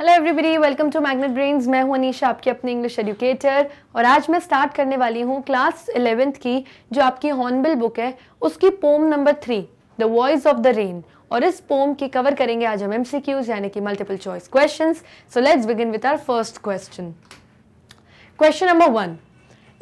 Hello everybody welcome to magnet brains मैं हूं अनीशा आपकी अपने इंग्लिश एडुकेटर और आज मैं स्टार्ट करने वाली हूं क्लास इलेवेंथ की जो आपकी हॉर्नबिल बुक है उसकी poem number three the voice of the rain और इस पोम की कवर करेंगे आज हम एमसीक्यूज यानी कि multiple choice question so let's begin with our first question question number one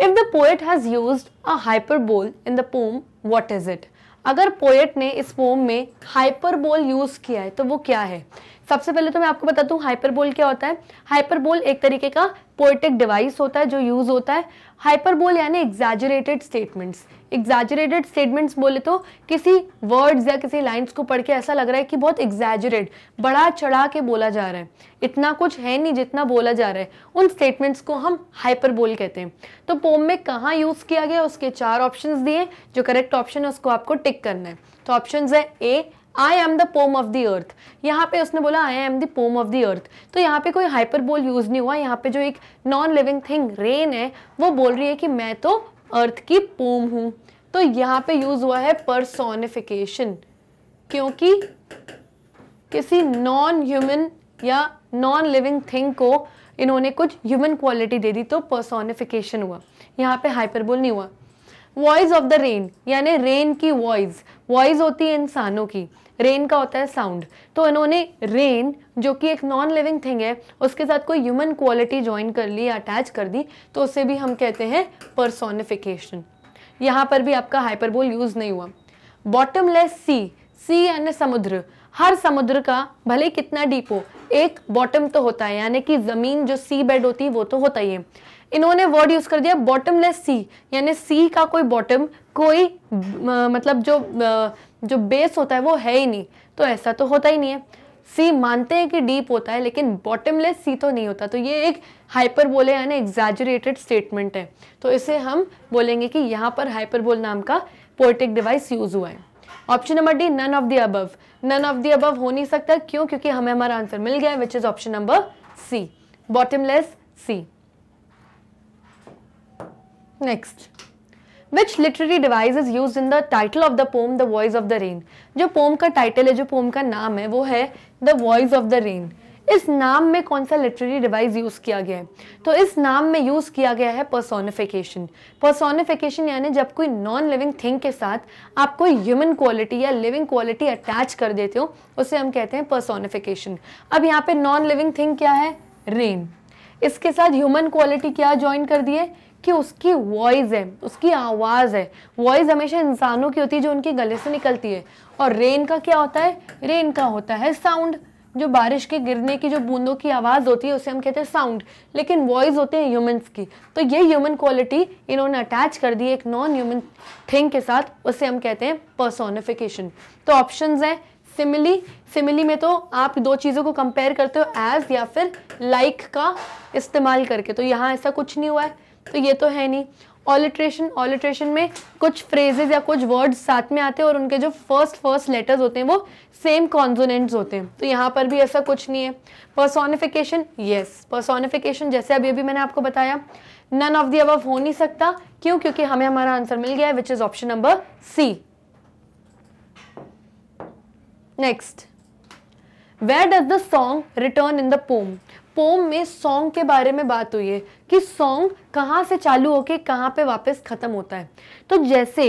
if the poet has use a hyperbole in the poem what is it अगर poet ने इस poem में hyperbole use किया है तो वो क्या है सबसे पहले तो मैं आपको बता दूँ हाइपरबोल क्या होता है हाइपरबोल एक तरीके का पोइटिक डिवाइस होता है जो यूज़ होता है हाइपरबोल यानी एग्जैजरेटेड स्टेटमेंट्स एग्जैजरेटेड स्टेटमेंट्स बोले तो किसी वर्ड्स या किसी लाइंस को पढ़ के ऐसा लग रहा है कि बहुत एग्जैजरेट बड़ा चढ़ा के बोला जा रहा है इतना कुछ है नहीं जितना बोला जा रहा है उन स्टेटमेंट्स को हम हाइपरबोल कहते हैं तो पोम में कहाँ यूज़ किया गया उसके चार ऑप्शन दिए जो करेक्ट ऑप्शन है उसको आपको टिक करना है तो ऑप्शन है A I am the poem of the earth यहाँ पे उसने बोला I am the poem of the earth तो यहाँ पे कोई हाइपरबोल यूज़ नहीं हुआ यहाँ पे जो एक नॉन लिविंग थिंग रेन है वो बोल रही है कि मैं तो अर्थ की पोम हूँ तो यहाँ पे यूज़ हुआ है परसोनिफिकेशन क्योंकि किसी नॉन ह्यूमन या नॉन लिविंग थिंग को इन्होंने कुछ ह्यूमन क्वालिटी दे दी तो पर्सोनिफिकेशन हुआ यहाँ पे हाइपरबोल नहीं हुआ वॉइस ऑफ द रेन यानी रेन की वॉइस वॉइस होती है इंसानों की रेन का होता है साउंड तो इन्होंने रेन जो कि एक नॉन लिविंग थिंग है उसके साथ कोई ह्यूमन क्वालिटी ज्वाइन कर ली अटैच कर दी तो उसे भी हम कहते हैं परसोनिफिकेशन यहाँ पर भी आपका हाइपरबोल यूज नहीं हुआ बॉटमलेस सी सी यानी समुद्र हर समुद्र का भले कितना डीप हो एक बॉटम तो होता है यानी कि जमीन जो सी बेड होती है वो तो होता ही है इन्होंने वर्ड यूज कर दिया बॉटमलेस सी यानी सी का कोई बॉटम कोई मतलब जो जो बेस होता है वो है ही नहीं तो ऐसा तो होता ही नहीं है सी मानते हैं कि डीप होता है लेकिन बॉटमलेस सी तो नहीं होता तो ये एक हाइपर बोले यानी एग्जैजरेटेड स्टेटमेंट है तो इसे हम बोलेंगे कि यहाँ पर हाइपर बोल नाम का पोर्टिक डिवाइस यूज हुआ है option number D none of the above none of the above हो नहीं सकता क्यों क्योंकि हमें हमारा आंसर मिल गया है which is option number C bottomless sea next which literary device is use in the title of the poem the voice of the rain जो पोम का टाइटल है जो पोम का नाम है वो है the voice of the rain इस नाम में कौन सा लिटरेरी डिवाइस यूज़ किया गया है तो इस नाम में यूज़ किया गया है पर्सोनिफिकेशन पर्सोनिफिकेशन यानी जब कोई नॉन लिविंग थिंग के साथ आप कोई ह्यूमन क्वालिटी या लिविंग क्वालिटी अटैच कर देते हो उसे हम कहते हैं पर्सोनिफिकेशन अब यहाँ पे नॉन लिविंग थिंग क्या है रेन इसके साथ ह्यूमन क्वालिटी क्या ज्वाइन कर दिए कि उसकी वॉइस है उसकी आवाज़ है वॉइस हमेशा इंसानों की होती है जो उनके गले से निकलती है और रेन का क्या होता है रेन का होता है साउंड जो बारिश के गिरने की जो बूंदों की आवाज़ होती है उसे हम कहते हैं साउंड लेकिन वॉइस होते हैं ह्यूमंस की तो ये ह्यूमन क्वालिटी इन्होंने अटैच कर दी एक नॉन ह्यूमन थिंग के साथ उसे हम कहते हैं पर्सोनिफिकेशन तो ऑप्शन हैं सिमिली सिमिली में तो आप दो चीज़ों को कंपेयर करते हो एज या फिर लाइक like का इस्तेमाल करके तो यहाँ ऐसा कुछ नहीं हुआ है तो ये तो है नहीं ऑलिट्रेशन ऑलिट्रेशन में कुछ फ्रेजेज या कुछ वर्ड्स साथ में आते हैं और उनके जो फर्स्ट फर्स्ट लेटर्स होते हैं वो सेम कॉन्जोनेंट्स होते हैं तो यहाँ पर भी ऐसा कुछ नहीं है पर्सोनिफिकेशन यस पर्सोनिफिकेशन जैसे अभी अभी मैंने आपको बताया नन ऑफ दी अबव हो नहीं सकता क्यों क्योंकि हमें हमारा आंसर मिल गया है which is option number C next where does the song return in the poem poem में सॉन्ग के बारे में बात हुई है कि सॉन्ग कहाँ से चालू होके कहाँ पे वापस ख़त्म होता है तो जैसे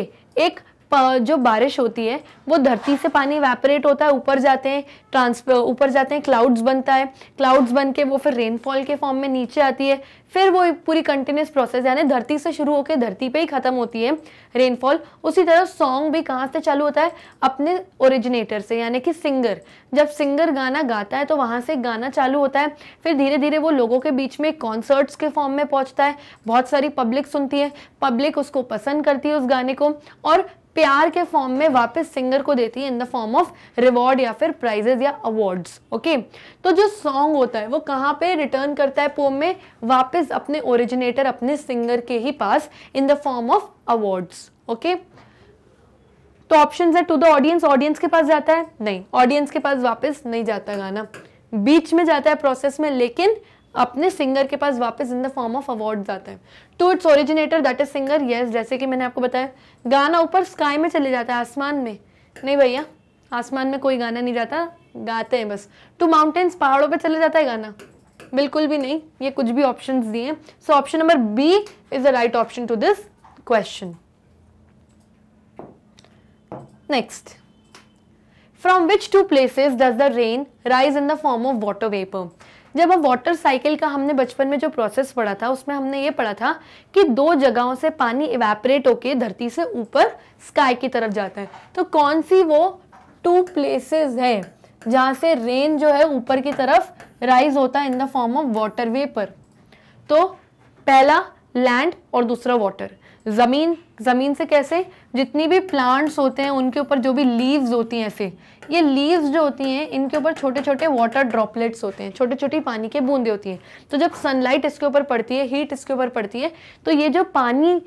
एक जो बारिश होती है वो धरती से पानी वेपरेट होता है ऊपर जाते हैं ट्रांसफर ऊपर जाते हैं क्लाउड्स बनता है क्लाउड्स बन के वो फिर रेनफॉल के फॉर्म में नीचे आती है फिर वो पूरी कंटिन्यूस प्रोसेस यानी धरती से शुरू होकर धरती पे ही ख़त्म होती है रेनफॉल उसी तरह सॉन्ग भी कहाँ से चालू होता है अपने ओरिजिनेटर से यानी कि सिंगर जब सिंगर गाना गाता है तो वहाँ से गाना चालू होता है फिर धीरे धीरे वो लोगों के बीच में कॉन्सर्ट्स के फॉर्म में पहुँचता है बहुत सारी पब्लिक सुनती है पब्लिक उसको पसंद करती है उस गाने को और प्यार के फॉर्म में वापस सिंगर को देती है in the form of reward या फिर प्राइजेज या अवार्ड्स ओके तो जो सॉन्ग होता है वो कहाँ पे रिटर्न करता है पोम में वापस अपने ओरिजिनेटर अपने सिंगर के ही पास in the form of awards okay तो ऑप्शन है टू द ऑडियंस ऑडियंस के पास जाता है नहीं ऑडियंस के पास वापस नहीं जाता गाना बीच में जाता है प्रोसेस में लेकिन अपने सिंगर के पास वापस in the form of award आता है to its originator that is singer yes जैसे कि मैंने आपको बताया गाना ऊपर स्काई में चले जाता है आसमान में नहीं भैया आसमान में कोई गाना नहीं जाता गाते हैं बस टू माउंटेन्स पहाड़ों पे चले जाता है गाना बिल्कुल भी नहीं ये कुछ भी ऑप्शंस दिए हैं so option number B is the right option to this question next from which two places does the rain rise in the form of water vapour जब हम वाटर साइकिल का हमने बचपन में जो प्रोसेस पढ़ा था उसमें हमने ये पढ़ा था कि दो जगहों से पानी इवेपरेट होके धरती से ऊपर स्काई की तरफ जाता है तो कौन सी वो टू प्लेसेस है जहाँ से रेन जो है ऊपर की तरफ राइज होता है in the form of water vapour तो पहला लैंड और दूसरा वाटर ज़मीन ज़मीन से कैसे जितनी भी प्लांट्स होते हैं उनके ऊपर जो भी लीव्स होती हैं ऐसे ये लीव्स जो होती हैं इनके ऊपर छोटे छोटे वाटर ड्रॉपलेट्स होते हैं छोटे छोटी पानी के बूंदे होती हैं तो जब सनलाइट इसके ऊपर पड़ती है हीट इसके ऊपर पड़ती है तो ये जो पानी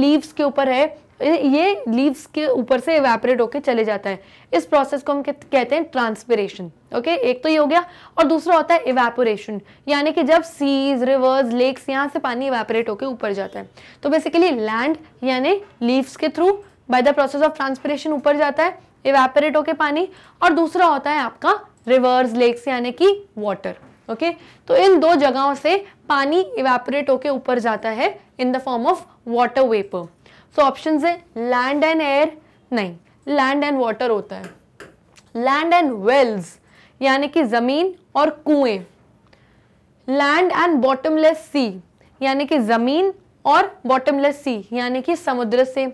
लीव्स के ऊपर है ये लीव्स के ऊपर से इवेपरेट होकर चले जाता है इस प्रोसेस को हम कहते हैं ट्रांसपिरेशन ओके एक तो ये हो गया और दूसरा होता है इवेपोरेशन यानी कि जब सीज रिवर्स लेक्स यहाँ से पानी इवेपरेट होकर ऊपर जाता है तो बेसिकली लैंड यानी लीव्स के through by the process of transpiration ऊपर जाता है इवेपरेट होकर पानी और दूसरा होता है आपका रिवर्स लेक्स यानी कि वाटर ओके तो इन दो जगहों से पानी इवेपरेट होकर ऊपर जाता है in the form of water vapour so option है लैंड एंड एयर नहीं लैंड एंड वाटर होता है लैंड एंड वेल्स यानी कि ज़मीन और कुएं लैंड एंड बॉटमलेस सी यानी कि ज़मीन और बॉटमलेस सी यानी कि समुद्र से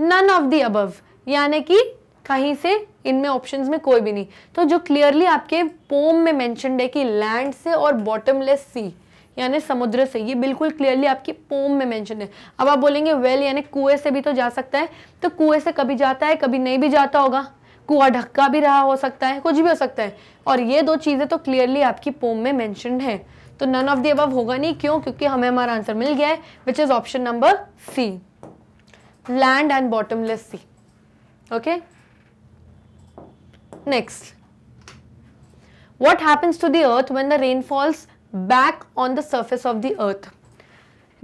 नन ऑफ दी अबव यानी कि कहीं से इनमें ऑप्शंस में कोई भी नहीं तो जो क्लियरली आपके पोम में मैंशनड है कि लैंड से और बॉटमलेस सी यानी समुद्र से ये बिल्कुल क्लियरली आपकी पोम में मेंशन है अब आप बोलेंगे वेल यानी कुएं से भी तो जा सकता है तो कुएं से कभी जाता है कभी नहीं भी जाता होगा कुआ ढक्का भी रहा हो सकता है कुछ भी हो सकता है और ये दो चीज़ें तो क्लियरली आपकी पोम में मैंशन है तो नन ऑफ दी अबव होगा नहीं क्यों क्योंकि हमें हमारा आंसर मिल गया है which is option number C land and bottomless sea okay next what happens to the earth when the rain falls back on the surface of the earth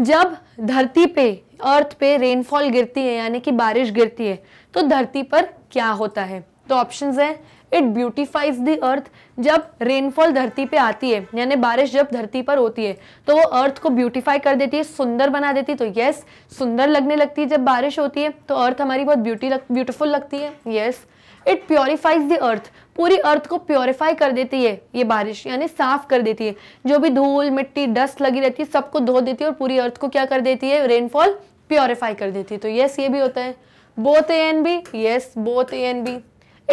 जब धरती पे अर्थ पे रेनफॉल गिरती है यानी कि बारिश गिरती है तो धरती पर क्या होता है तो ऑप्शन है इट ब्यूटिफाइज द अर्थ जब रेनफॉल धरती पे आती है यानी बारिश जब धरती पर होती है तो वो अर्थ को ब्यूटिफाई कर देती है सुंदर बना देती है तो यस सुंदर लगने लगती है जब बारिश होती है तो अर्थ हमारी बहुत ब्यूटी ब्यूटिफुल ब्यूटीफुल लगती है yes it purifies the earth पूरी अर्थ को प्योरीफाई कर देती है ये बारिश यानी साफ कर देती है जो भी धूल मिट्टी डस्ट लगी रहती है सबको धो देती है और पूरी अर्थ को क्या कर देती है रेनफॉल प्योरीफाई कर देती है तो यस ये भी होता है both A and B yes both A and B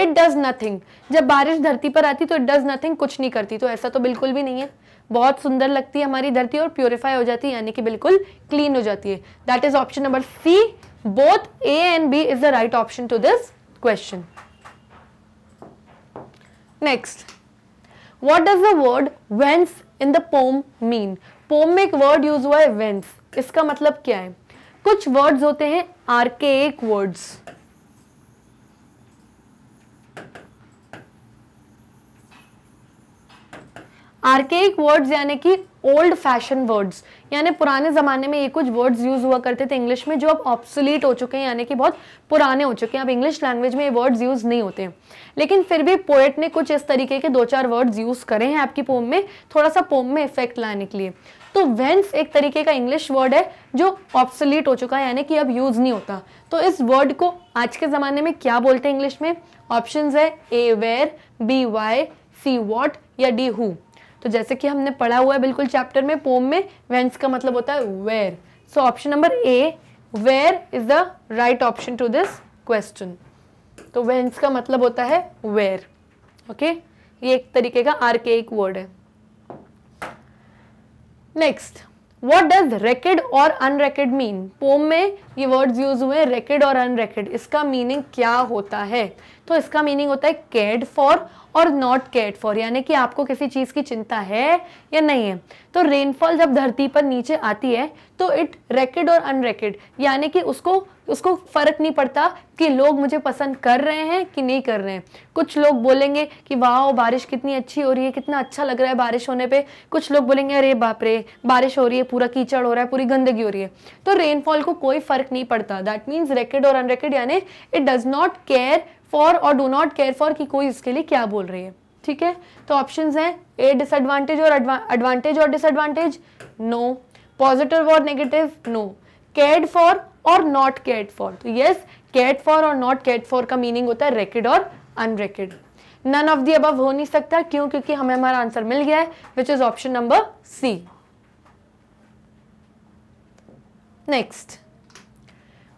it does nothing जब बारिश धरती पर आती तो इट डज नथिंग कुछ नहीं करती तो ऐसा तो बिल्कुल भी नहीं है बहुत सुंदर लगती है हमारी धरती और प्योरीफाई हो जाती है यानी कि बिल्कुल क्लीन हो जाती है that is option number C both A and B is the right option to this question next what does the word whence in the poem mean poem में एक वर्ड यूज हुआ है वेंस इसका मतलब क्या है कुछ वर्ड्स होते हैं आर्केक वर्ड्स आर्केक वर्ड्स यानी कि ओल्ड फैशन वर्ड्स यानी पुराने ज़माने में ये कुछ वर्ड्स यूज़ हुआ करते थे इंग्लिश में जो अब ऑप्सुलीट हो चुके हैं यानी कि बहुत पुराने हो चुके हैं अब इंग्लिश लैंग्वेज में ये वर्ड्स यूज़ नहीं होते हैं लेकिन फिर भी पोएट ने कुछ इस तरीके के दो चार वर्ड्स यूज़ करे हैं आपकी पोम में थोड़ा सा पोम में इफेक्ट लाने के लिए तो वेंस एक तरीके का इंग्लिश वर्ड है जो ऑप्सुलीट हो चुका है यानी कि अब यूज़ नहीं होता तो इस वर्ड को आज के ज़माने में क्या बोलते हैं इंग्लिश में ऑप्शन है A where B why C what या डी हु तो जैसे कि हमने पढ़ा हुआ है बिल्कुल चैप्टर में पोम में वेंस का मतलब होता है where so option number A where is the right option to this question तो वेंस का मतलब होता है वेयर ओके okay? ये एक तरीके का आर के एक वर्ड है नेक्स्ट वॉट डज रेकेड और अनरेकेड मीन पोम में ये वर्ड यूज हुए रेकेड और अनरेकेड इसका मीनिंग क्या होता है तो इसका मीनिंग होता है कैड फॉर और नॉट केयर फॉर यानी कि आपको किसी चीज़ की चिंता है या नहीं है तो रेनफॉल जब धरती पर नीचे आती है तो इट रेकेड और अनरेकेड यानी कि उसको उसको फ़र्क नहीं पड़ता कि लोग मुझे पसंद कर रहे हैं कि नहीं कर रहे हैं कुछ लोग बोलेंगे कि वाह बारिश कितनी अच्छी हो रही है कितना अच्छा लग रहा है बारिश होने पे कुछ लोग बोलेंगे अरे बाप रे बारिश हो रही है पूरा कीचड़ हो रहा है पूरी गंदगी हो रही है तो रेनफॉल को कोई फ़र्क नहीं पड़ता दैट मीन्स रेकेड और अनरेकेड यानी it does not care for और डू नॉट केयर फॉर कि कोई इसके लिए क्या बोल रही है ठीक है तो ऑप्शन हैं ए डिसएडवांटेज और एडवांटेज और डिसएडवांटेज नो पॉजिटिव और नेगेटिव नो केयर फॉर और नॉट केयर फॉर तो यस केयर फॉर और नॉट केयर फॉर का मीनिंग होता है रेकेड और unrecked none of the above हो नहीं सकता क्यों क्योंकि हमें हमारा आंसर मिल गया है which is option number C next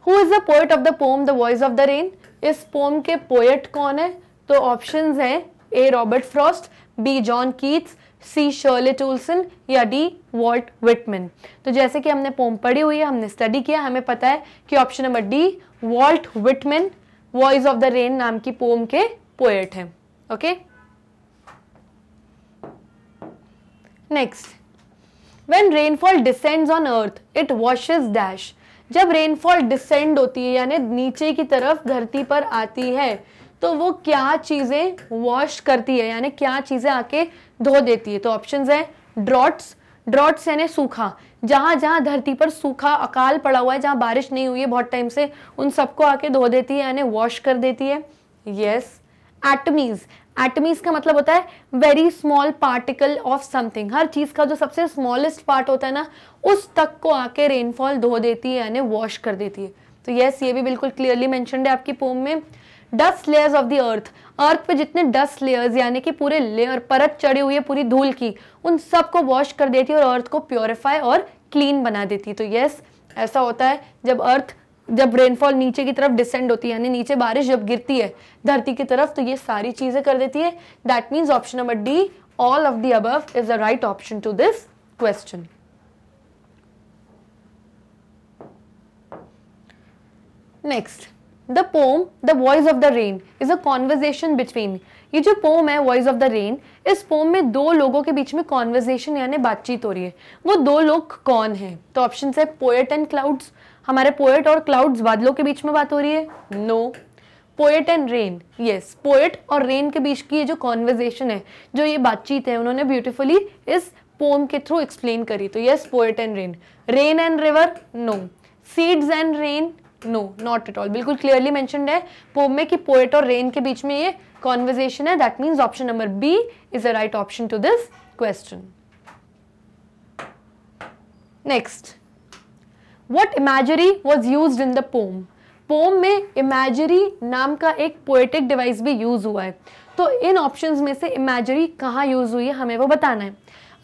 who is the poet of the poem the voice of the rain इस पोम के पोएट कौन है तो ऑप्शंस हैं A Robert Frost B John Keats C Charlotte Olson या डी वॉल्ट विटमन तो जैसे कि हमने पोम पढ़ी हुई है हमने स्टडी किया हमें पता है कि option number D Walt Whitman voice of the rain नाम की पोम के पोएट हैं okay next when rainfall descends on earth it washes dash जब रेनफॉल डिसेंड होती है यानी नीचे की तरफ धरती पर आती है तो वो क्या चीज़ें वॉश करती है यानी क्या चीज़ें आके धो देती है तो ऑप्शंस है ड्रॉट्स ड्रॉट्स यानी सूखा जहां जहां धरती पर सूखा अकाल पड़ा हुआ है जहां बारिश नहीं हुई है बहुत टाइम से उन सबको आके धो देती है यानी वॉश कर देती है यस yes. एटमीज एटमीज का मतलब होता है very small particle of something हर चीज़ का जो सबसे स्मॉलेस्ट पार्ट होता है ना उस तक को आके रेनफॉल धो देती है यानी वॉश कर देती है तो yes, ये भी बिल्कुल क्लियरली मैंशन है आपकी पोम में dust layers of the earth earth पे जितने डस्ट लेयर्स यानी कि पूरे लेयर परत चढ़ी हुई है पूरी धूल की उन सब को वॉश कर देती है और अर्थ को प्योरीफाई और क्लीन बना देती है तो यस ऐसा होता है जब अर्थ जब रेनफॉल नीचे की तरफ डिसेंड होती है यानी नीचे बारिश जब गिरती है धरती की तरफ तो ये सारी चीज़ें कर देती है that means option number D all of the above is the right option to this question next the poem the voice of the rain is a conversation between ये जो पोम है वॉइस ऑफ द रेन इस poem में दो लोगों के बीच में कॉन्वर्जेशन यानी बातचीत हो रही है वो दो लोग कौन तो है तो ऑप्शन है पोएट एंड क्लाउड्स हमारे पोएट और क्लाउड्स बादलों के बीच में बात हो रही है no poet and rain yes poet और रेन के बीच की ये जो कॉन्वर्जेशन है जो ये बातचीत है उन्होंने ब्यूटिफुली इस पोम के थ्रू एक्सप्लेन करी तो yes poet and rain rain and river no seeds and rain no not at all बिल्कुल क्लियरली मैंशनड है पोम में कि पोएट और रेन के बीच में ये कॉन्वर्जेशन है that means option number B is a right option to this question next what imagery was use in the poem poem में इमेजरी नाम का एक पोएटिक डिवाइस भी यूज़ हुआ है तो इन ऑप्शंस में से इमेजरी कहाँ यूज़ हुई है हमें वो बताना है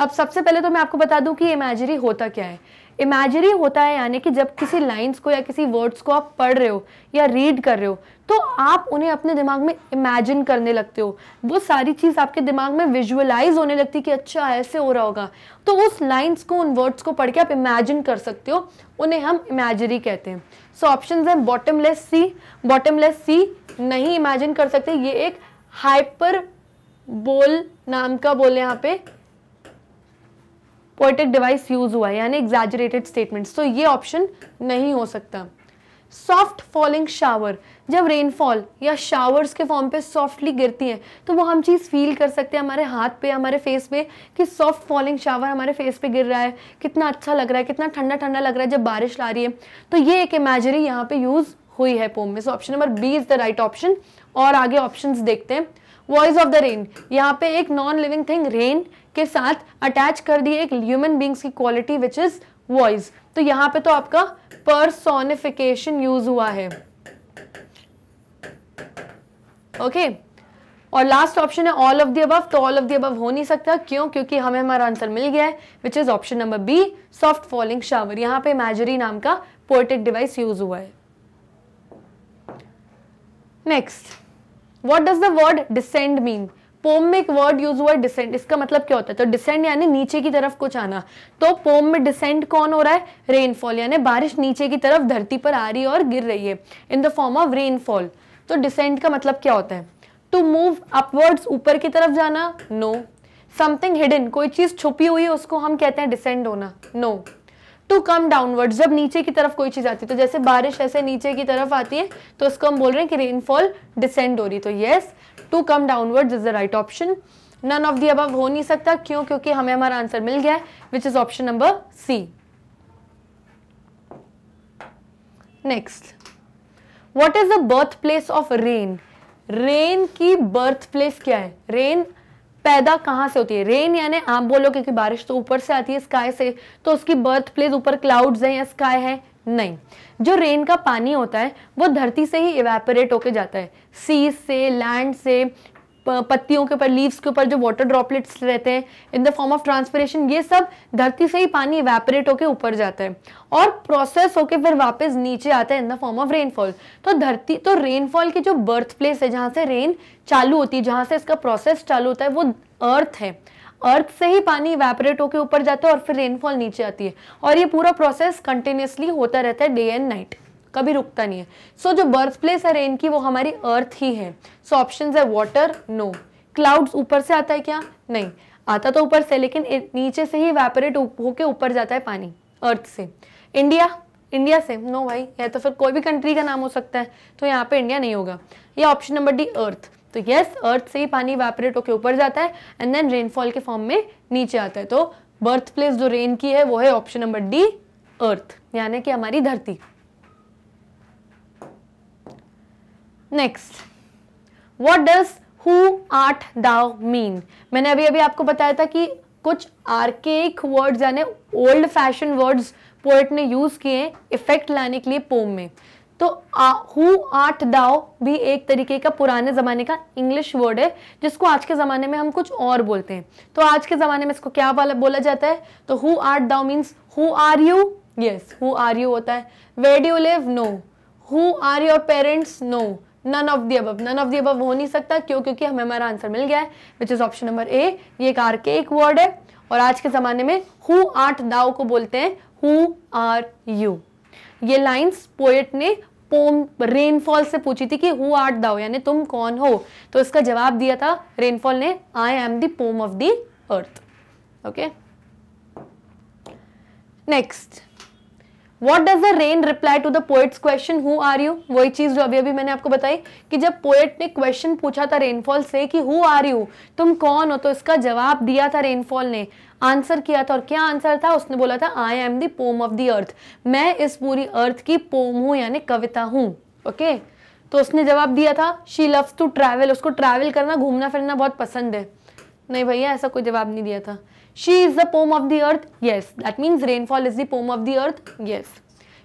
अब सबसे पहले तो मैं आपको बता दूं कि इमेजरी होता क्या है इमेजरी होता है यानी कि जब किसी लाइंस को या किसी वर्ड्स को आप पढ़ रहे हो या रीड कर रहे हो तो आप उन्हें अपने दिमाग में इमेजिन करने लगते हो वो सारी चीज़ आपके दिमाग में विजुअलाइज होने लगती है कि अच्छा ऐसे हो रहा होगा तो उस लाइंस को उन वर्ड्स को पढ़ के आप इमेजिन कर सकते हो उन्हें हम इमेजरी कहते हैं सो ऑप्शन है बॉटमलेस सी बॉटमलेस सी नहीं इमेजिन कर सकते ये एक हाइपर बोल नाम का बोले यहाँ पे पोइटिक डिवाइस यूज हुआ है यानी एग्जैजरेटेड स्टेटमेंट्स तो ये ऑप्शन नहीं हो सकता सॉफ्ट फॉलिंग शावर जब रेनफॉल या शावर्स के फॉर्म पे सॉफ्टली गिरती हैं तो वो हम चीज़ फील कर सकते हैं हमारे हाथ पे हमारे फेस पे कि सॉफ्ट फॉलिंग शावर हमारे फेस पे गिर रहा है कितना अच्छा लग रहा है कितना ठंडा ठंडा लग रहा है जब बारिश ला रही है तो ये एक इमेजरी यहाँ पे यूज़ हुई है पोम में so option number B is the right option और आगे ऑप्शन देखते हैं वॉइस ऑफ द रेन यहाँ पे एक नॉन लिविंग थिंग रेन के साथ अटैच कर दिए एक ह्यूमन बींग्स की क्वालिटी विच इज वॉइस तो यहां पे तो आपका परसोनिफिकेशन यूज हुआ है ओके okay. और लास्ट ऑप्शन है ऑल ऑफ दी अबव तो ऑल ऑफ दी अबव हो नहीं सकता क्यों क्योंकि हमें हमारा आंसर मिल गया है which is option number B soft falling shower यहां पे मैजरी नाम का पोर्टेड डिवाइस यूज हुआ है next what does the word descend mean poem में एक वर्ड यूज हुआ है डिसेंट इसका मतलब क्या होता है तो डिसेंट यानी नीचे की तरफ कुछ आना तो पोम में डिसेंट कौन हो रहा है रेनफॉल यानी बारिश नीचे की तरफ धरती पर आ रही है और गिर रही है in the form of rainfall तो डिसेंट का मतलब क्या होता है टू मूव अपवर्ड्स ऊपर की तरफ जाना नो समथिंग हिडन कोई चीज़ छुपी हुई है उसको हम कहते हैं डिसेंड होना no no. To come downward जब नीचे की तरफ कोई चीज आती है तो जैसे बारिश ऐसे नीचे की तरफ आती है तो उसको हम बोल रहे हैं कि रेनफॉल डिसेंड हो रही तो yes to come downward is the right option none of the above हो नहीं सकता क्यों क्योंकि हमें हमारा आंसर मिल गया है which is option number C next what is the birth place of rain rain की बर्थ प्लेस क्या है रेन पैदा कहाँ से होती है रेन यानी आप बोलो क्योंकि बारिश तो ऊपर से आती है स्काई से तो उसकी बर्थ प्लेस ऊपर क्लाउड्स है या स्काई है नहीं जो रेन का पानी होता है वो धरती से ही इवेपोरेट होके जाता है सी से लैंड से पत्तियों के ऊपर लीव्स के ऊपर जो वाटर ड्रॉपलेट्स रहते हैं in the form of transpiration ये सब धरती से ही पानी वैपरेट होकर ऊपर जाता है और प्रोसेस होकर फिर वापस नीचे आता है in the form of rainfall तो धरती तो रेनफॉल की जो बर्थ प्लेस है जहाँ से रेन चालू होती है जहाँ से इसका प्रोसेस चालू होता है वो अर्थ है अर्थ से ही पानी वैपरेट होकर ऊपर जाता है और फिर रेनफॉल नीचे आती है और ये पूरा प्रोसेस कंटिन्यूसली होता रहता है डे एंड नाइट कभी रुकता नहीं है सो so, जो बर्थ प्लेस है रेन की वो हमारी अर्थ ही है सो ऑप्शन है वॉटर नो क्लाउड्स ऊपर से आता है क्या नहीं आता तो ऊपर से लेकिन नीचे से ही वेपरेट होके ऊपर जाता है पानी अर्थ से इंडिया इंडिया से नो भाई या तो फिर कोई भी कंट्री का नाम हो सकता है तो यहाँ पे इंडिया नहीं होगा ये ऑप्शन नंबर डी अर्थ तो यस अर्थ से ही पानी वेपरेट होकर ऊपर जाता है एंड देन रेनफॉल के फॉर्म में नीचे आता है तो बर्थ प्लेस जो रेन की है वो है ऑप्शन नंबर डी अर्थ यानी कि हमारी धरती next what does who art thou mean मैंने अभी अभी आपको बताया था कि कुछ आर्केक वर्ड्स यानी ओल्ड फैशन वर्ड्स पोएट ने यूज़ किए इफेक्ट लाने के लिए पोम में तो हु आर्ट दाव भी एक तरीके का पुराने ज़माने का इंग्लिश वर्ड है जिसको आज के ज़माने में हम कुछ और बोलते हैं तो आज के ज़माने में इसको क्या वाला बोला जाता है तो who art thou means who are you yes who are you होता है where'd you live no who are your parents no none of the above none of the above हो नहीं सकता क्यों क्योंकि हमें हमारा आंसर मिल गया है which is option number A ये कार के एक वर्ड है और आज के ज़माने में हु आर्ट दाओ को बोलते हैं हु आर यू ये लाइन्स पोएट ने पोम रेनफॉल से पूछी थी कि हु आर्ट दाओ यानी तुम कौन हो तो इसका जवाब दिया था रेनफॉल ने I am the poem of the earth okay next what does the rain reply to the poet's question who are you वही चीज जो अभी अभी मैंने आपको बताई कि जब पोएट ने क्वेश्चन पूछा था रेनफॉल से कि हु आर यू तुम कौन हो तो इसका जवाब दिया था रेनफॉल ने आंसर किया था और क्या आंसर था उसने बोला था I am the poem of the earth मैं इस पूरी अर्थ की पोम हूं यानी कविता हूं ओके okay? तो उसने जवाब दिया था शी लव्स टू ट्रैवल उसको ट्रैवल करना घूमना फिरना बहुत पसंद है नहीं भैया ऐसा कोई जवाब नहीं दिया था She is the poem of the earth. Yes. That means rainfall is the poem of the earth. Yes.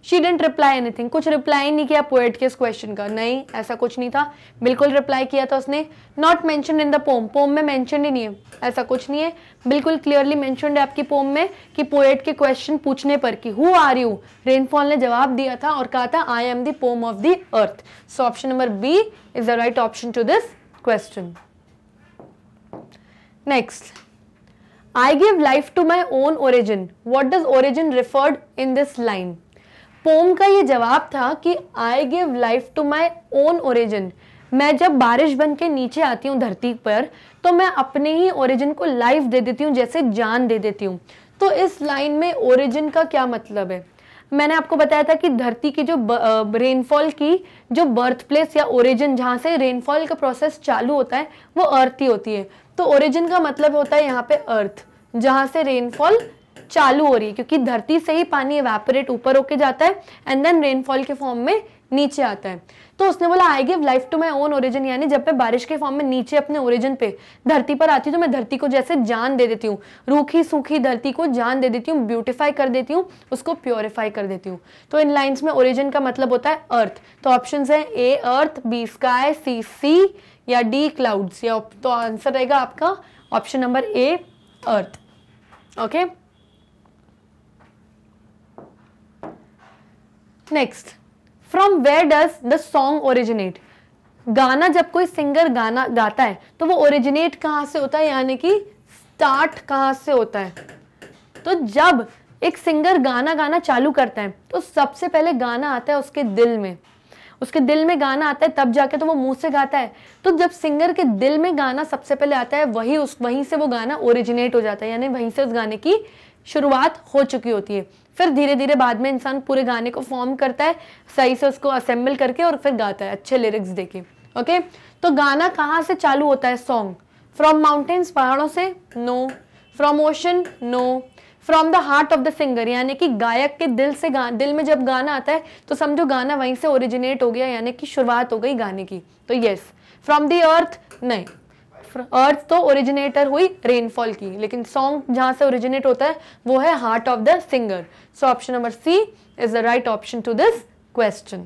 She didn't reply anything कुछ रिप्लाई नहीं किया पोएट के इस क्वेश्चन का नहीं ऐसा कुछ नहीं था बिल्कुल रिप्लाई किया था उसने not mention in the poem poem में मैंशन ही नहीं है ऐसा कुछ नहीं है बिल्कुल क्लियरली मैंशनड है आपकी पोम में कि पोएट के क्वेश्चन पूछने पर कि हु आर यू रेनफॉल ने जवाब दिया था और कहा था I am the poem of the earth so option number B is the right option to this question next I give life to my own origin. What does origin referred in this line? Poem का ये जवाब था कि I give life to my own origin मैं जब बारिश बन के नीचे आती हूँ धरती पर तो मैं अपने ही ओरिजिन को लाइफ दे देती हूँ जैसे जान दे देती हूँ तो इस लाइन में ओरिजिन का क्या मतलब है मैंने आपको बताया था कि धरती की जो रेनफॉल की जो बर्थ प्लेस या ओरिजिन जहाँ से रेनफॉल का प्रोसेस चालू होता है वो अर्थ ही होती है तो ओरिजिन का मतलब होता है यहाँ पे अर्थ जहाँ से रेनफॉल चालू हो रही है क्योंकि धरती से ही पानी एवेपोरेट ऊपर होके जाता है एंड देन रेनफॉल के फॉर्म में नीचे आता है तो उसने बोला I give life to my own origin यानी जब मैं बारिश के फॉर्म में नीचे अपने ओरिजिन पे धरती पर आती हूँ तो मैं धरती को जैसे जान दे देती हूँ रूखी सूखी धरती को जान दे देती हूँ ब्यूटिफाई कर देती हूँ उसको प्योरीफाई कर देती हूँ तो इन लाइन्स में ओरिजिन का मतलब होता है अर्थ तो ऑप्शन है ए अर्थ बी स्काई सी सी या डी क्लाउड्स या तो आंसर रहेगा आपका option number A earth okay next from where does the song originate गाना जब कोई सिंगर गाना गाता है तो वो ओरिजिनेट कहां से होता है यानी कि स्टार्ट कहां से होता है तो जब एक सिंगर गाना गाना चालू करता है तो सबसे पहले गाना आता है उसके दिल में उसके दिल में गाना आता है तब जाके तो वो मुंह से गाता है तो जब सिंगर के दिल में गाना सबसे पहले आता है वही उस वहीं से वो गाना ओरिजिनेट हो जाता है यानी वहीं से उस गाने की शुरुआत हो चुकी होती है फिर धीरे धीरे बाद में इंसान पूरे गाने को फॉर्म करता है सही से उसको असेंबल करके और फिर गाता है अच्छे लिरिक्स दे के ओके तो गाना कहाँ से चालू होता है सॉन्ग फ्रॉम माउंटेन्स पहाड़ों से no from ocean no from the heart of the singer यानी कि गायक के दिल से दिल में जब गाना आता है तो समझो गाना वहीं से ओरिजिनेट हो गया यानी कि शुरुआत हो गई गाने की तो यस फ्रॉम दी अर्थ नहीं अर्थ तो ओरिजिनेटर हुई रेनफॉल की लेकिन सॉन्ग जहां से ओरिजिनेट होता है वो है heart of the singer so option number C is the right option to this question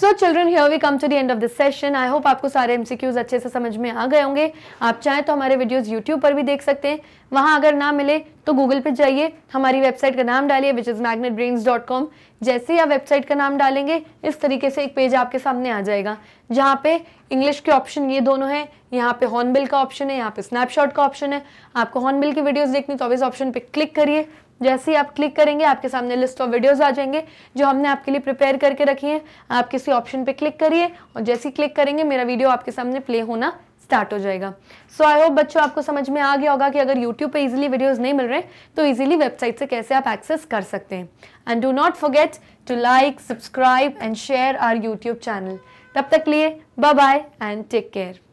so children here we come to the end of this session I hope आपको सारे क्यूज अच्छे से समझ में आ गए होंगे आप चाहें तो हमारे वीडियोज यूट्यूब पर भी देख सकते हैं वहाँ अगर ना मिले तो गूगल पे जाइए हमारी वेबसाइट का नाम डालिए which is magnet brains dot com जैसे ही आप वेबसाइट का नाम डालेंगे इस तरीके से एक पेज आपके सामने आ जाएगा जहाँ पे इंग्लिश के ऑप्शन ये दोनों हैं यहाँ पे हॉर्नबिल का ऑप्शन है यहाँ पे स्नैपशॉट का ऑप्शन है आपको हॉर्नबिल की वीडियोज़ देखनी तो अब इस ऑप्शन पे क्लिक करिए जैसे ही आप क्लिक करेंगे आपके सामने लिस्ट ऑफ वीडियोस आ जाएंगे जो हमने आपके लिए प्रिपेयर करके रखी हैं आप किसी ऑप्शन पे क्लिक करिए और जैसे ही क्लिक करेंगे मेरा वीडियो आपके सामने प्ले होना स्टार्ट हो जाएगा सो आई होप बच्चों आपको समझ में आ गया होगा कि अगर यूट्यूब पे इजीली वीडियोस नहीं मिल रहे तो इजीली वेबसाइट से कैसे आप एक्सेस कर सकते हैं and do not forget to like subscribe and share our YouTube channel तब तक लिए bye bye and take care